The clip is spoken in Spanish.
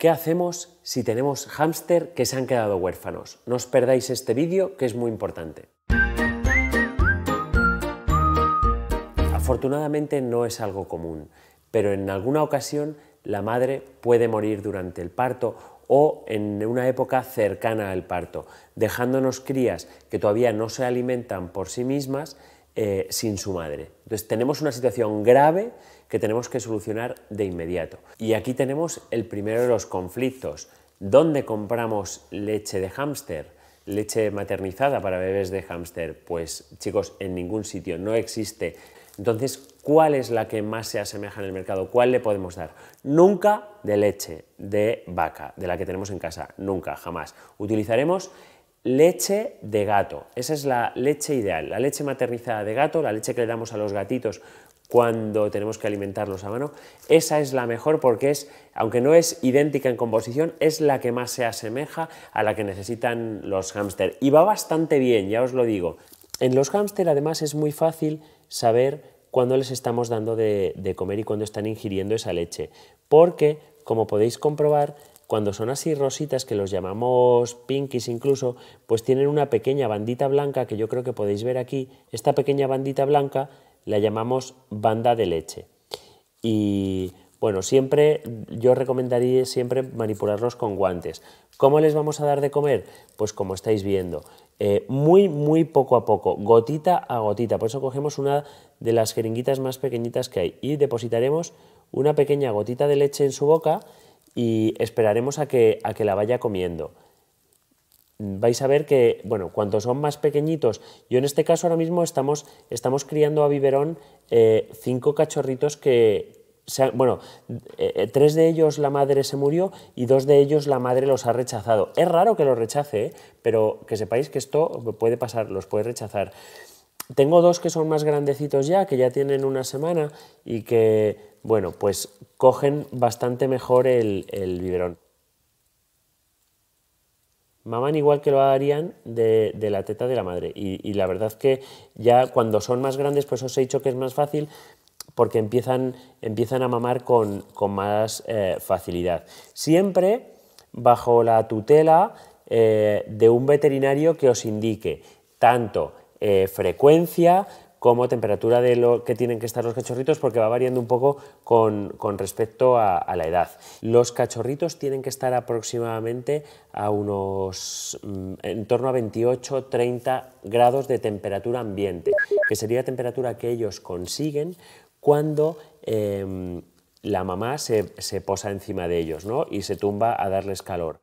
¿Qué hacemos si tenemos hámster que se han quedado huérfanos? No os perdáis este vídeo que es muy importante. Afortunadamente no es algo común, pero en alguna ocasión la madre puede morir durante el parto o en una época cercana al parto, dejándonos crías que todavía no se alimentan por sí mismas eh, sin su madre. Entonces tenemos una situación grave que tenemos que solucionar de inmediato. Y aquí tenemos el primero de los conflictos. ¿Dónde compramos leche de hámster? Leche maternizada para bebés de hámster. Pues chicos, en ningún sitio, no existe. Entonces, ¿cuál es la que más se asemeja en el mercado? ¿Cuál le podemos dar? Nunca de leche de vaca, de la que tenemos en casa, nunca, jamás. Utilizaremos leche de gato. Esa es la leche ideal, la leche maternizada de gato, la leche que le damos a los gatitos cuando tenemos que alimentarlos a mano. Esa es la mejor porque es, aunque no es idéntica en composición, es la que más se asemeja a la que necesitan los hámster. Y va bastante bien, ya os lo digo. En los hámster además es muy fácil saber cuándo les estamos dando de, de comer y cuándo están ingiriendo esa leche, porque, como podéis comprobar, cuando son así rositas, que los llamamos pinkies incluso, pues tienen una pequeña bandita blanca que yo creo que podéis ver aquí. Esta pequeña bandita blanca la llamamos banda de leche. Y bueno, siempre yo recomendaría siempre manipularlos con guantes. ¿Cómo les vamos a dar de comer? Pues como estáis viendo, eh, muy, muy poco a poco, gotita a gotita. Por eso cogemos una de las jeringuitas más pequeñitas que hay y depositaremos una pequeña gotita de leche en su boca y esperaremos a que, a que la vaya comiendo. Vais a ver que, bueno, cuanto son más pequeñitos, yo en este caso ahora mismo estamos, estamos criando a biberón eh, cinco cachorritos que, bueno, eh, eh, tres de ellos la madre se murió y dos de ellos la madre los ha rechazado. Es raro que los rechace, pero que sepáis que esto puede pasar, los puede rechazar. Tengo dos que son más grandecitos ya, que ya tienen una semana y que, bueno, pues cogen bastante mejor el, biberón. Maman igual que lo harían de, la teta de la madre. Y, la verdad que ya cuando son más grandes, pues os he dicho que es más fácil porque empiezan, empiezan a mamar con, más eh, facilidad. Siempre bajo la tutela eh, de un veterinario que os indique tanto eh, frecuencia como temperatura de lo que tienen que estar los cachorritos porque va variando un poco con, respecto a, la edad. Los cachorritos tienen que estar aproximadamente a unos mm, en torno a 28-30 grados de temperatura ambiente, que sería la temperatura que ellos consiguen cuando em, la mamá se, posa encima de ellos y se tumba a darles calor.